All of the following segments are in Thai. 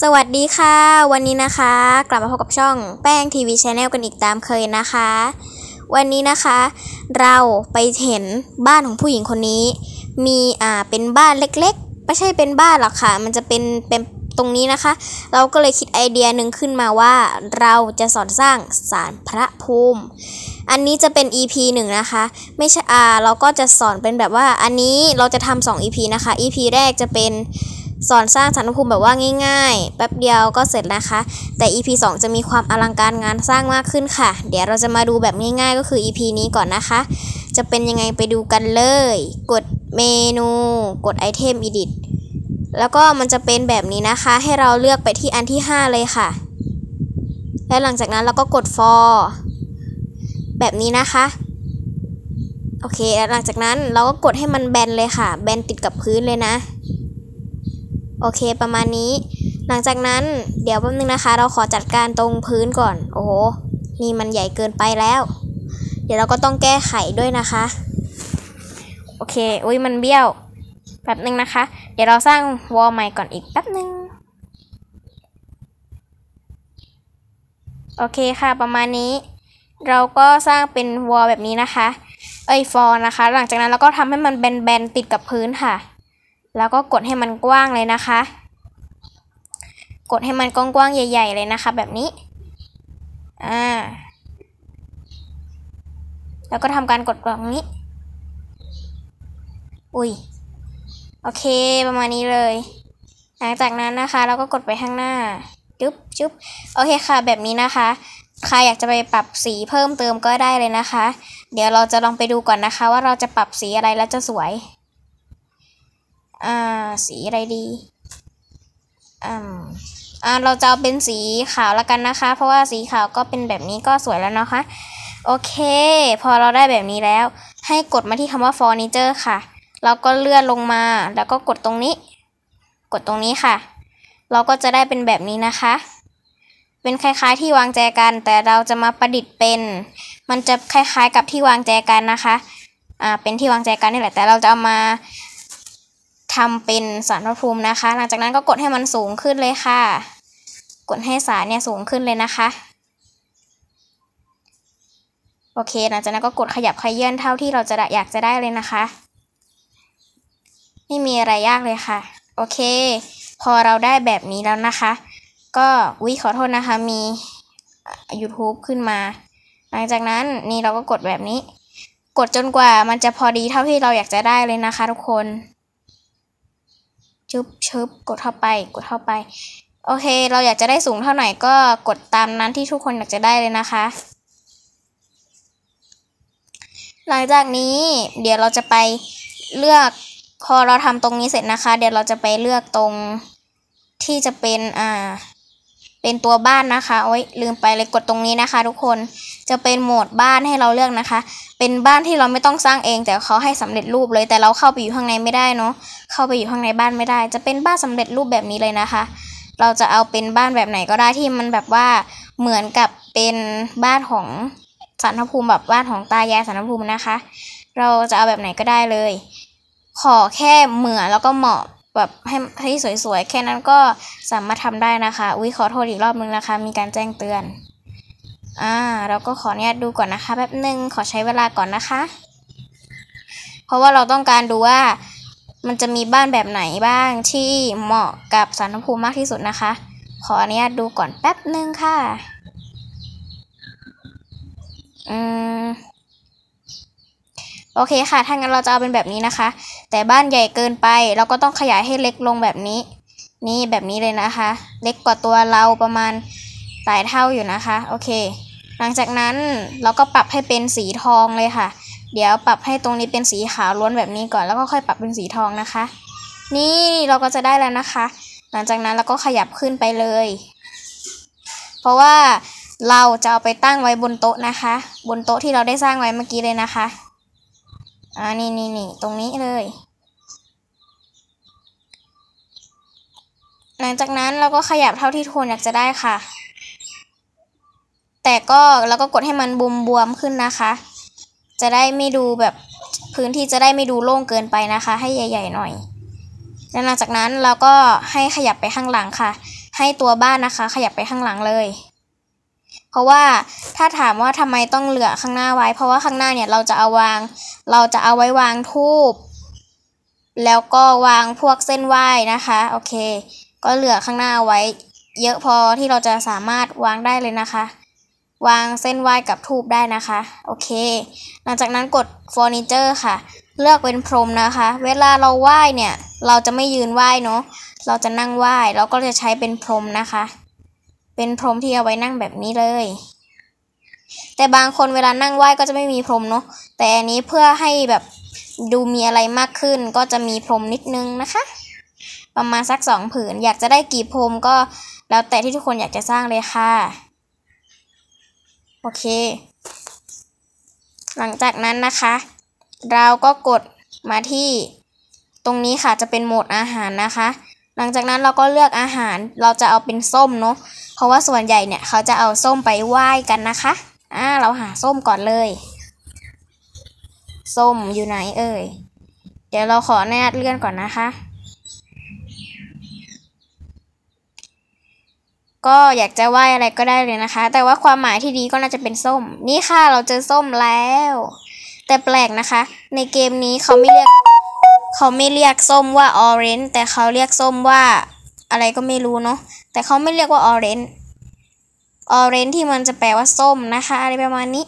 สวัสดีค่ะ วันนี้นะคะ กลับมาพบกับช่องแป้งทีวีชาแนลกันอีกตามเคยนะคะ วันนี้นะคะ เราไปเห็นบ้านของผู้หญิงคนนี้ มีอ่าเป็นบ้านเล็กๆ ไม่ใช่เป็นบ้านหรอกค่ะ มันจะเป็นเป็นตรงนี้นะคะ เราก็เลยคิดไอเดียหนึ่งขึ้นมาว่า เราจะสอนสร้างศาลพระภูมิ อันนี้จะเป็น EP หนึ่งนะคะไม่ใช่อ่าเราก็จะสอนเป็นแบบว่าอันนี้เราจะทำสอง EP นะคะ EP แรกจะเป็นสอนสร้างสารภูมิแบบว่าง่ายๆ แป๊บเดียวก็เสร็จนะคะ แต่ EP 2 จะมีความอลังการงานสร้างมากขึ้นค่ะ เดี๋ยวเราจะมาดูแบบง่ายๆ ก็คือ EP นี้ก่อนนะคะ จะเป็นยังไงไปดูกันเลย กดเมนู กดไอเทม edit แล้วก็มันจะเป็นแบบนี้นะคะ ให้เราเลือกไปที่อันที่ 5 เลยค่ะ และหลังจากนั้นเราก็กด for แบบนี้นะคะโอเคหลังจากนั้นเราก็กดให้มันแบนเลยค่ะ แบนติดกับพื้นเลยนะโอเคประมาณนี้ หลังจากนั้นเดี๋ยวแป๊บนึงนะคะ เราขอจัดการตรงพื้นก่อน โอ้โห นี่มันใหญ่เกินไปแล้ว เดี๋ยวเราก็ต้องแก้ไขด้วยนะคะ โอเค อุ้ยมันเบี้ยว แป๊บนึงนะคะ เดี๋ยวเราสร้างวอลใหม่ก่อนอีกแป๊บนึง โอเคค่ะประมาณนี้ เราก็สร้างเป็นวอลแบบนี้นะคะ เอ้ยฟอนะคะ หลังจากนั้นเราก็ทำให้มันแบนๆติดกับพื้นค่ะแล้วก็กดให้มันกว้างเลยนะคะ กดให้มันกว้างๆใหญ่ ๆ เลยนะคะแบบนี้อ่าแล้วก็ทำการกดแบบนี้ อุ้ย โอเคประมาณนี้เลย หลังจากนั้นนะคะเราก็กดไปข้างหน้าจุ๊บจุ๊บโอเคค่ะแบบนี้นะคะ ใครอยากจะไปปรับสีเพิ่มเติมก็ได้เลยนะคะ เดี๋ยวเราจะลองไปดูก่อนนะคะ ว่าเราจะปรับสีอะไรแล้วจะสวยอ่าสีอะไรดี อืม อ่าเราจะเอาเป็นสีขาวแล้วกันนะคะ เพราะว่าสีขาวก็เป็นแบบนี้ก็สวยแล้วนะคะ โอเค พอเราได้แบบนี้แล้ว ให้กดมาที่คำว่า furniture ค่ะ เราก็เลื่อนลงมาแล้วก็กดตรงนี้ กดตรงนี้ค่ะ เราก็จะได้เป็นแบบนี้นะคะ เป็นคล้ายๆที่วางแจกันแต่เราจะมาประดิษฐ์เป็น มันจะคล้ายๆ กับที่วางแจกันนะคะอ่าเป็นที่วางแจกันนี่แหละแต่ เราจะเอามาทำเป็นสารพัดภูมินะคะ หลังจากนั้นก็กดให้มันสูงขึ้นเลยค่ะ กดให้สารเนี่ยสูงขึ้นเลยนะคะ โอเค หลังจากนั้นก็กดขยับขยื่นเท่าที่เราจะอยากจะได้เลยนะคะ ไม่มีอะไรยากเลยค่ะ โอเค พอเราได้แบบนี้แล้วนะคะ ก็ อุ้ยขอโทษนะคะ มี YouTube ขึ้นมา หลังจากนั้นนี่เราก็กดแบบนี้ กดจนกว่ามันจะพอดีเท่าที่เราอยากจะได้เลยนะคะ ทุกคนชึบชึบกดเข้าไป กดเข้าไป โอเค เราอยากจะได้สูงเท่าไหร่ก็กดตามนั้นที่ทุกคนอยากจะได้เลยนะคะ หลังจากนี้ เดี๋ยวเราจะไปเลือกพอเราทำตรงนี้เสร็จนะคะ เดี๋ยวเราจะไปเลือกตรงที่จะเป็นอ่าเป็นตัวบ้านนะคะโอ้ยลืมไปเลยกดตรงนี้นะคะ ทุกคน จะเป็นโหมดบ้านให้เราเลือกนะคะ เป็นบ้านที่เราไม่ต้องสร้างเอง แต่เขาให้สำเร็จรูปเลยแต่เราเข้าไปอยู่ข้างในไม่ได้เนาะ เข้าไปอยู่ข้างในบ้านไม่ได้ จะเป็นบ้านสำเร็จรูปแบบนี้เลยนะคะ เราจะเอาเป็นบ้านแบบไหนก็ได้ที่มันแบบว่า เหมือนกับเป็นบ้านของสันทภูมิแบบบ้านของตายายสันทภูมินะคะ เราจะเอาแบบไหนก็ได้เลย ขอแค่เหมือนแล้วก็เหมาะแบบให้ให้สวยๆ แค่นั้นก็สามารถทำได้นะคะอุ้ยขอโทษอีกรอบนึงนะคะ มีการแจ้งเตือน อ่า เราก็ขออนุญาตดูก่อนนะคะแป๊บหนึ่งขอใช้เวลาก่อนนะคะ เพราะว่าเราต้องการดูว่า มันจะมีบ้านแบบไหนบ้างที่เหมาะกับสารภูมิมากที่สุดนะคะ ขออนุญาตดูก่อนแป๊บหนึ่งค่ะอืมโอเคค่ะ ถ้างั้นเราจะเอาเป็นแบบนี้นะคะแต่บ้านใหญ่เกินไป เราก็ต้องขยายให้เล็กลงแบบนี้ นี่แบบนี้เลยนะคะ เล็กกว่าตัวเราประมาณหลายเท่าอยู่นะคะ โอเค หลังจากนั้นเราก็ปรับให้เป็นสีทองเลยค่ะ เดี๋ยวปรับให้ตรงนี้เป็นสีขาวล้วนแบบนี้ก่อนแล้วก็ค่อยปรับเป็นสีทองนะคะ นี่เราก็จะได้แล้วนะคะ หลังจากนั้นเราก็ขยับขึ้นไปเลย เพราะว่าเราจะเอาไปตั้งไว้บนโต๊ะนะคะ บนโต๊ะที่เราได้สร้างไว้เมื่อกี้เลยนะคะอ่านี่นี่นี่ ตรงนี้เลย หลังจากนั้นเราก็ขยับเท่าที่โวนอยากจะได้ค่ะ แต่ก็เราก็กดให้มันบวมบวมขึ้นนะคะ จะได้ไม่ดูแบบพื้นที่จะได้ไม่ดูโล่งเกินไปนะคะ ให้ใหญ่ๆหน่อยแล้วหลังจากนั้นเราก็ให้ขยับไปข้างหลังค่ะ ให้ตัวบ้านนะคะ ขยับไปข้างหลังเลยพราะว่าถ้าถามว่าทำไมต้องเหลือข้างหน้าไว้ เพราะว่าข้างหน้าเนี่ยเราจะเอาวางเราจะเอาไว้วางทูบแล้วก็วางพวกเส้นไหว้นะคะ โอเค ก็เหลือข้างหน้าไว้เยอะพอที่เราจะสามารถวางได้เลยนะคะ วางเส้นไหว้กับทูบได้นะคะ โอเค หลังจากนั้นกดเฟอร์นิเจอร์ค่ะ เลือกเป็นพรมนะคะ เวลาเราไหว้เนี่ย เราจะไม่ยืนไหว้เนาะเราจะนั่งไหว้เราก็จะใช้เป็นพรมนะคะเป็นพรมที่เอาไว้นั่งแบบนี้เลย แต่บางคนเวลานั่งไหว้ก็จะไม่มีพรมเนาะ แต่อันนี้เพื่อให้แบบดูมีอะไรมากขึ้น ก็จะมีพรมนิดนึงนะคะ ประมาณสักสองผืน อยากจะได้กี่พรมก็ แล้วแต่ที่ทุกคนอยากจะสร้างเลยค่ะ โอเค หลังจากนั้นนะคะ เราก็กดมาที่ตรงนี้ค่ะจะเป็นโหมดอาหารนะคะหลังจากนั้นเราก็เลือกอาหารเราจะเอาเป็นส้มเนาะเพราะว่าส่วนใหญ่เนี่ย เขาจะเอาส้มไปไหว้กันนะคะ อ่าเราหาส้มก่อนเลยส้มอยู่ไหนเอ่ยเดี๋ยวเราขอแนดเลื่อนก่อนนะคะ ก็อยากจะไหว้อะไรก็ได้เลยนะคะ แต่ว่าความหมายที่ดีก็น่าจะเป็นส้ม นี่ค่ะเราเจอส้มแล้ว แต่แปลกนะคะ ในเกมนี้เขาไม่เรียกเขาไม่เรียกส้มว่าออเรนจ์แต่เขาเรียกส้มว่า อะไรก็ไม่รู้เนาะแต่เขาไม่เรียกว่าออเรนจ์ออเรนจ์ที่มันจะแปลว่าส้มนะคะ อะไรประมาณนี้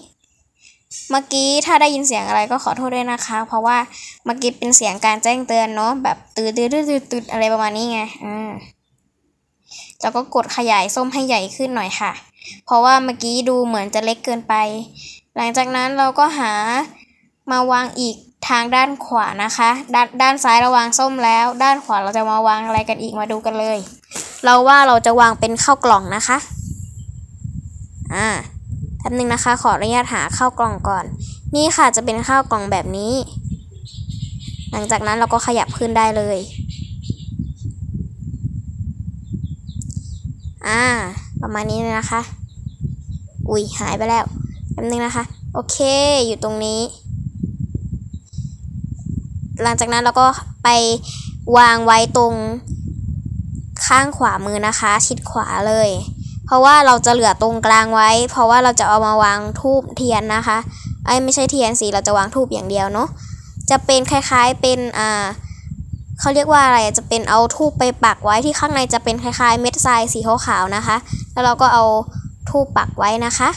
เมื่อกี้ถ้าได้ยินเสียงอะไรก็ขอโทษด้วยนะคะ เพราะว่าเมื่อกี้เป็นเสียงการแจ้งเตือนเนาะแบบตืดตืดตืดตืดอะไรประมาณนี้ไงอืมแล้วก็กดขยายส้มให้ใหญ่ขึ้นหน่อยค่ะ เพราะว่าเมื่อกี้ดูเหมือนจะเล็กเกินไป หลังจากนั้นเราก็หามาวางอีกทางด้านขวานะคะ ด้านด้านซ้ายเราวางส้มแล้ว ด้านขวาเราจะมาวางอะไรกันอีกมาดูกันเลย เราว่าเราจะวางเป็นข้าวกล่องนะคะ อ่าทปนหนึ่งนะคะ ขออนุญาตหาข้าวกล่องก่อน นี่ค่ะจะเป็นข้าวกล่องแบบนี้ หลังจากนั้นเราก็ขยับขึ้นได้เลย อ่า ประมาณนี้นะคะ อุ้ยหายไปแล้วแป๊บนึงนะคะ โอเค อยู่ตรงนี้หลังจากนั้นเราก็ไปวางไว้ตรงข้างขวามือนะคะ ชิดขวาเลย เพราะว่าเราจะเหลือตรงกลางไว้ เพราะว่าเราจะเอามาวางทูบเทียนนะคะไอ้ไม่ใช่เทียนสีเราจะวางทูบอย่างเดียวเนาะจะเป็นคล้าย ๆเป็นอ่าเขาเรียกว่าอะไรจะเป็นเอาทูบไปปักไว้ที่ข้างในจะเป็นคล้ายๆ เม็ดทรายสีขาวๆนะคะ แล้วเราก็เอาทูบปักไว้นะคะ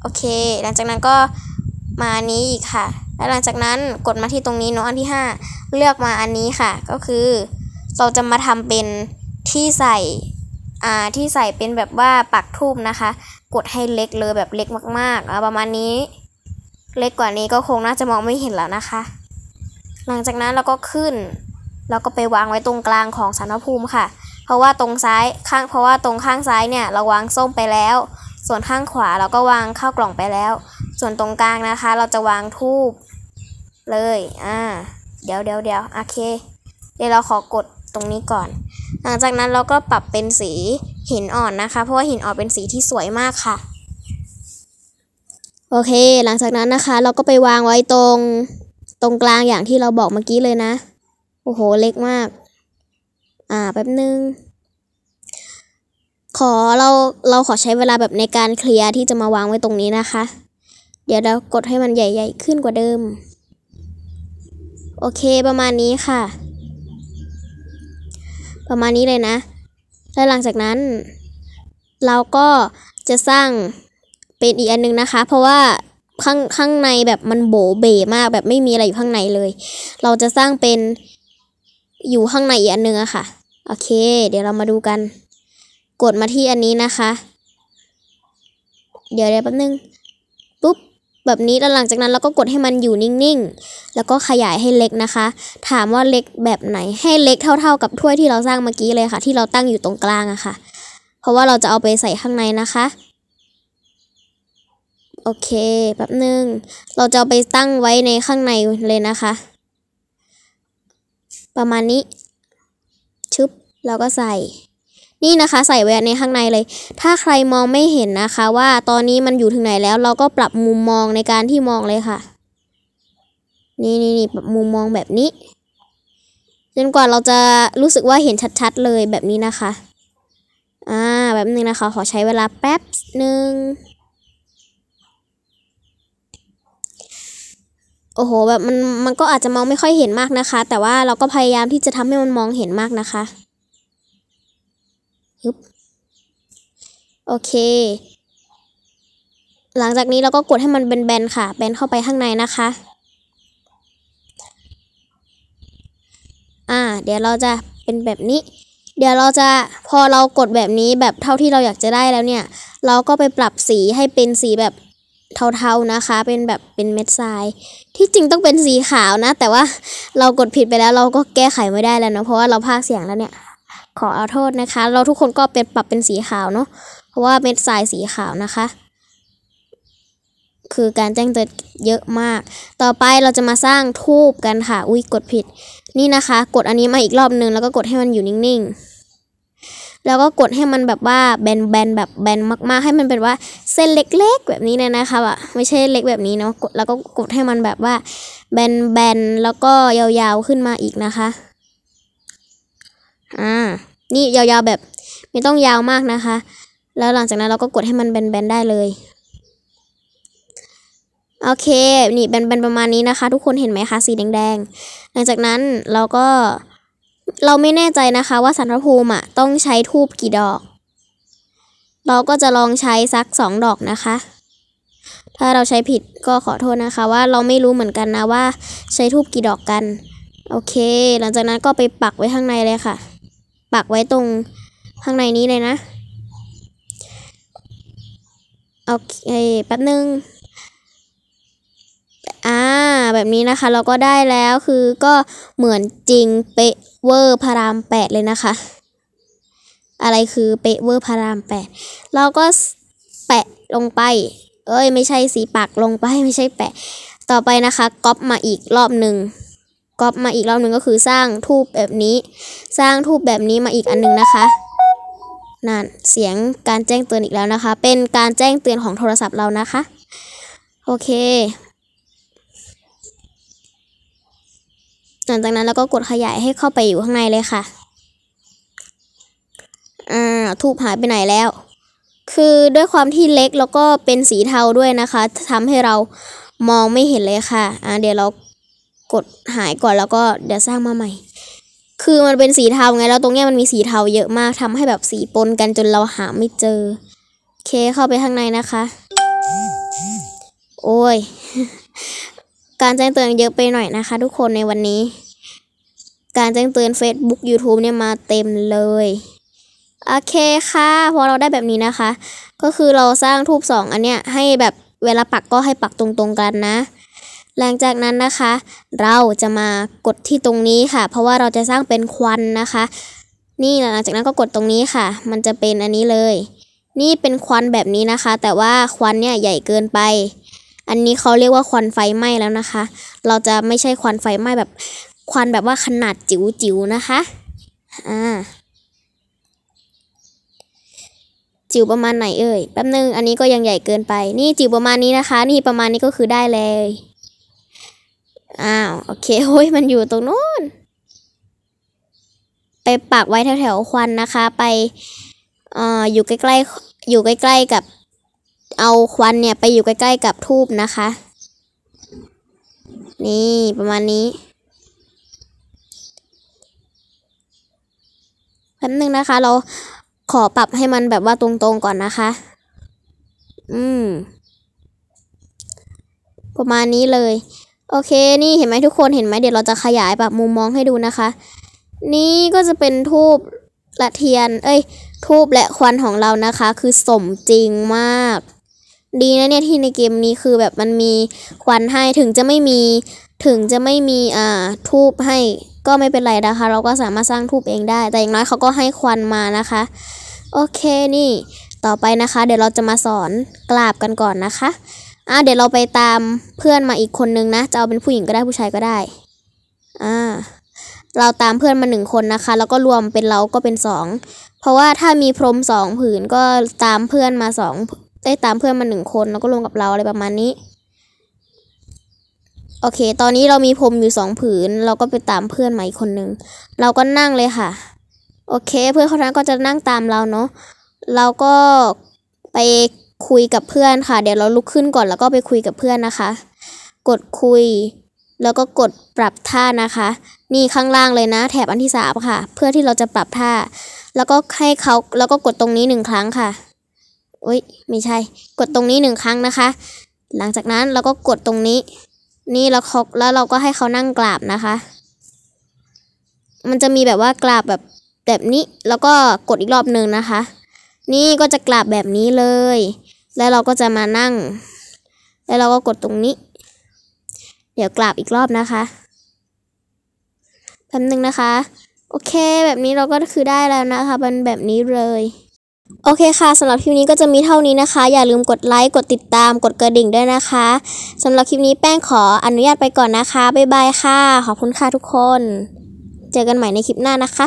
โอเค หลังจากนั้นก็มานี้อีกค่ะและหลังจากนั้นกดมาที่ตรงนี้เนาะอันที่ 5 เลือกมาอันนี้ค่ะ ก็คือเราจะมาทำเป็นที่ใส่อ่าที่ใส่เป็นแบบว่าปักทูบนะคะ กดให้เล็กเลยแบบเล็กมากๆอาประมาณนี้ เล็กกว่านี้ก็คงน่าจะมองไม่เห็นแล้วนะคะ หลังจากนั้นเราก็ขึ้นเราก็ไปวางไว้ตรงกลางของสารพภูมิค่ะ เพราะว่าตรงซ้ายข้าง เพราะว่าตรงข้างซ้ายเนี่ย เราวางส้มไปแล้ว ส่วนข้างขวาเราก็วางข้าวกล่องไปแล้วส่วนตรงกลางนะคะเราจะวางทูบเลย อ่า เดี๋ยวเดี๋ยว เดี๋ยวโอเค เดี๋ยวเราขอกดตรงนี้ก่อน หลังจากนั้นเราก็ปรับเป็นสีหินอ่อนนะคะ เพราะว่าหินอ่อนเป็นสีที่สวยมากค่ะ โอเค หลังจากนั้นนะคะ เราก็ไปวางไว้ตรงตรงกลางอย่างที่เราบอกเมื่อกี้เลยนะ โอ้โห เล็กมาก อ่า แป๊บนึง ขอเราเราขอใช้เวลาแบบในการเคลียร์ที่จะมาวางไว้ตรงนี้นะคะเดี๋ยวเรากดให้มันใหญ่ๆ ขึ้นกว่าเดิม โอเคประมาณนี้ค่ะ ประมาณนี้เลยนะ แล้วหลังจากนั้น เราก็จะสร้างเป็นอีกอันนึงนะคะ เพราะว่าข้างข้างในแบบมันโบเบมากแบบไม่มีอะไรอยู่ข้างในเลย เราจะสร้างเป็น อยู่ข้างในอีกอันนึงอะค่ะ โอเค เดี๋ยวเรามาดูกัน กดมาที่อันนี้นะคะ เดี๋ยวเดี๋ยวแป๊บนึงแบบนี้แล้วหลังจากนั้นเราก็กดให้มันอยู่นิ่งๆ แล้วก็ขยายให้เล็กนะคะ ถามว่าเล็กแบบไหนให้เล็กเท่าๆ กับถ้วยที่เราสร้างเมื่อกี้เลยค่ะ ที่เราตั้งอยู่ตรงกลางอะค่ะเพราะว่าเราจะเอาไปใส่ข้างในนะคะ โอเคแป๊บนึงเราจะเอาไปตั้งไว้ในข้างในเลยนะคะ ประมาณนี้ชึบเราก็ใส่นี่นะคะใส่ไว้ในข้างในเลย ถ้าใครมองไม่เห็นนะคะ ว่าตอนนี้มันอยู่ถึงไหนแล้ว เราก็ปรับมุมมองในการที่มองเลยค่ะ นี่นี่นี่ปรับมุมมองแบบนี้จนกว่าเราจะรู้สึกว่าเห็นชัด ๆเลยแบบนี้นะคะ อ่าแบบนึงนะคะ ขอใช้เวลาแป๊บหนึ่ง โอ้โหแบบมันมันก็อาจจะมองไม่ค่อยเห็นมากนะคะ แต่ว่าเราก็พยายามที่จะทำให้มันมองเห็นมากนะคะึบโอเค หลังจากนี้เราก็กดให้มันแบนๆค่ะ แบนเข้าไปข้างในนะคะ อ่า เดี๋ยวเราจะเป็นแบบนี้ เดี๋ยวเราจะพอเรากดแบบนี้แบบเท่าที่เราอยากจะได้แล้วเนี่ย เราก็ไปปรับสีให้เป็นสีแบบเทาๆนะคะ เป็นแบบเป็นเม็ดทราย ที่จริงต้องเป็นสีขาวนะ แต่ว่าเรากดผิดไปแล้วเราก็แก้ไขไม่ได้แล้วเนาะเพราะว่าเราพากเสียงแล้วเนี่ยขอเอาโทษนะคะ เราทุกคนก็เป็นปรับเป็นสีขาวเนาะ เพราะว่าเม็ดทรายสีขาวนะคะ คือการแจ้งเตือนเยอะมาก ต่อไปเราจะมาสร้างทูบกันค่ะ อุ้ยกดผิด นี่นะคะ กดอันนี้มาอีกรอบนึงแล้วก็กดให้มันอยู่นิ่งๆ แล้วก็กดให้มันแบบว่าแบนๆแบบแบนมาก ๆให้มันเป็นว่า เส้นเล็กๆ แบบนี้เลยนะคะอะไม่ใช่เล็กแบบนี้เนาะกดแล้วก็กดให้มันแบบว่า แบนๆแล้วก็ยาวๆขึ้นมาอีกนะคะอ่า นี่ยาวๆแบบไม่ต้องยาวมากนะคะ แล้วหลังจากนั้นเราก็กดให้มันแบนๆได้เลย โอเค นี่แบนๆประมาณนี้นะคะ ทุกคนเห็นไหมคะสีแดงๆ หลังจากนั้นเราก็เราไม่แน่ใจนะคะ ว่าสันพภูมิอ่ะต้องใช้ทูบกี่ดอก เราก็จะลองใช้สักสองดอกนะคะ ถ้าเราใช้ผิดก็ขอโทษนะคะ ว่าเราไม่รู้เหมือนกันนะว่าใช้ทูบกี่ดอกกัน โอเค หลังจากนั้นก็ไปปักไว้ข้างในเลยค่ะปักไว้ตรงข้างในนี้เลยนะ โอเคแป๊บนึง อ่า แบบนี้นะคะ เราก็ได้แล้วคือก็เหมือนจริงเป๊ะเวอร์พารามแปดเลยนะคะ อะไรคือเป๊ะเวอร์พารามแปดเราก็แปะลงไป เอ้ย ไม่ใช่สีปักลงไปไม่ใช่แปะ ต่อไปนะคะก๊อปมาอีกรอบหนึ่งก๊อปมาอีกรอบหนึ่งก็คือสร้างทูบแบบนี้ สร้างทูบแบบนี้มาอีกอันนึงนะคะนั่นเสียงการแจ้งเตือนอีกแล้วนะคะ เป็นการแจ้งเตือนของโทรศัพท์เรานะคะโอเคหลังจากนั้นเราก็กดขยายให้เข้าไปอยู่ข้างในเลยค่ะอ่าทูบหายไปไหนแล้ว คือด้วยความที่เล็กแล้วก็เป็นสีเทาด้วยนะคะ ทำให้เรามองไม่เห็นเลยค่ะอ่าเดี๋ยวเรากดหายก่อนแล้วก็เดี๋ยวสร้างมาใหม่ คือมันเป็นสีเทาไงแล้วตรงนี้มันมีสีเทาเยอะมากทำให้แบบสีปนกันจนเราหาไม่เจอโอเคเข้าไปข้างในนะคะ โอ้ย การแจ้งเตือนเยอะไปหน่อยนะคะทุกคนในวันนี้ การแจ้งเตือน Facebook YouTube เนี่ยมาเต็มเลย โอเคค่ะ พอเราได้แบบนี้นะคะ ก็คือเราสร้างทูบสองอันเนี้ย ให้แบบเวลาปักก็ให้ปักตรงๆกันนะหลังจากนั้นนะคะ เราจะมากดที่ตรงนี้ค่ะ เพราะว่าเราจะสร้างเป็นควันนะคะ นี่หลังจากนั้นก็กดตรงนี้ค่ะ มันจะเป็นอันนี้เลย นี่เป็นควันแบบนี้นะคะ แต่ว่าควันเนี่ยใหญ่เกินไป อันนี้เขาเรียกว่าควันไฟไหม้แล้วนะคะ เราจะไม่ใช่ควันไฟไหม้แบบ ควันแบบว่าขนาดจิ๋วจิ๋วนะคะอ่าจิ๋วประมาณไหน เอ่ยแป๊บนึง อันนี้ก็ยังใหญ่เกินไป นี่จิ๋วประมาณนี้นะคะ นี่ประมาณนี้ก็คือได้เลยอ้าวโอเคเฮ้ยมันอยู่ตรงนู้นไปปักไว้แถวๆควันนะคะ ไปเอ่อ อยู่ใกล้ ๆ อยู่ใกล้ ๆกับ เอาควันเนี่ย ไปอยู่ใกล้ ๆกับทูบนะคะ นี่ประมาณนี้แป๊บนึงนะคะ เราขอปรับให้มันแบบว่าตรงๆก่อนนะคะ อืมประมาณนี้เลยโอเค นี่เห็นไหมทุกคนเห็นไหมเดี๋ยวเราจะขยายแบบมุมมองให้ดูนะคะ นี่ก็จะเป็นทูบละเทียน เอ้ย ทูบและควันของเรานะคะ คือสมจริงมาก ดีนะเนี่ยที่ในเกมนี้คือแบบมันมีควันให้ถึงจะไม่มีถึงจะไม่มีอ่าทูบให้ก็ไม่เป็นไรนะคะ เราก็สามารถสร้างทูบเองได้ แต่อย่างน้อยเขาก็ให้ควันมานะคะ โอเค นี่ ต่อไปนะคะ เดี๋ยวเราจะมาสอน กราบกันก่อนนะคะอ่ะเดี๋ยวเราไปตามเพื่อนมาอีกคนนึงนะจะเอาเป็นผู้หญิงก็ได้ผู้ชายก็ได้ อ่า เราตามเพื่อนมาหนึ่งคนนะคะ แล้วก็รวมเป็นเราก็เป็นสองเพราะว่าถ้ามีพรมสองผืนก็ตามเพื่อนมาสองได้ตามเพื่อนมาหนึ่งคน แล้วก็รวมกับเราอะไรประมาณนี้ โอเค ตอนนี้เรามีพรมอยู่สองผืน เราก็ไปตามเพื่อนมาอีกคนนึงเราก็นั่งเลยค่ะ โอเค เพื่อนคนนั้นก็จะนั่งตามเราเนาะเราก็ไปคุยกับเพื่อนค่ะเดี๋ยวเราลุกขึ้นก่อนแล้วก็ไปคุยกับเพื่อนนะคะ กดคุย แล้วก็กดปรับท่านะคะ นี่ข้างล่างเลยนะ แถบอันที่สามค่ะ เพื่อที่เราจะปรับท่า แล้วก็ให้เขาแล้วก็กดตรงนี้หนึ่งครั้งค่ะอุ้ยไม่ใช่ กดตรงนี้หนึ่งครั้งนะคะ หลังจากนั้นเราก็กดตรงนี้ นี่แล้วเขาแล้วเราก็ให้เขานั่งกราบนะคะ มันจะมีแบบว่ากราบแบบแบบนี้ แล้วก็กดอีกรอบหนึ่งนะคะ นี่ก็จะกราบแบบนี้เลยแล้วเราก็จะมานั่ง แล้วเราก็กดตรงนี้ เดี๋ยวกราบอีกรอบนะคะแป๊บนึงนะคะ โอเค แบบนี้เราก็คือได้แล้วนะคะเป็นแบบนี้เลย โอเคค่ะสำหรับคลิปนี้ก็จะมีเท่านี้นะคะ อย่าลืมกดไลค์กดติดตามกดกระดิ่งด้วยนะคะสำหรับคลิปนี้แป้งขออนุญาตไปก่อนนะคะบ๊ายบายค่ะขอบคุณค่ะทุกคนเจอกันใหม่ในคลิปหน้านะคะ